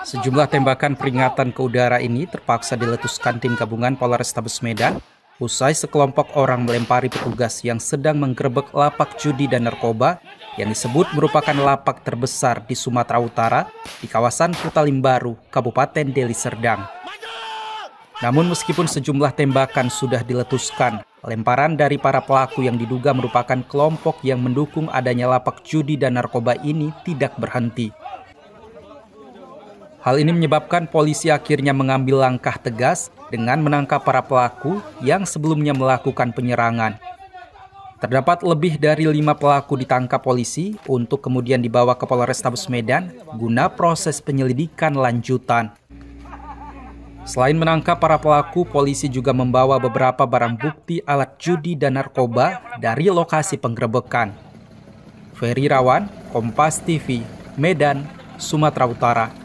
Sejumlah tembakan peringatan ke udara ini terpaksa diletuskan tim gabungan Polrestabes Medan usai sekelompok orang melempari petugas yang sedang menggerebek lapak judi dan narkoba yang disebut merupakan lapak terbesar di Sumatera Utara di kawasan Limbaru, Kabupaten Deli Serdang. Namun meskipun sejumlah tembakan sudah diletuskan, lemparan dari para pelaku yang diduga merupakan kelompok yang mendukung adanya lapak judi dan narkoba ini tidak berhenti. Hal ini menyebabkan polisi akhirnya mengambil langkah tegas dengan menangkap para pelaku yang sebelumnya melakukan penyerangan. Terdapat lebih dari lima pelaku ditangkap polisi untuk kemudian dibawa ke Polrestabes Medan guna proses penyelidikan lanjutan. Selain menangkap para pelaku, polisi juga membawa beberapa barang bukti alat judi dan narkoba dari lokasi penggerebekan. Ferry Rawan, Kompas TV, Medan, Sumatera Utara.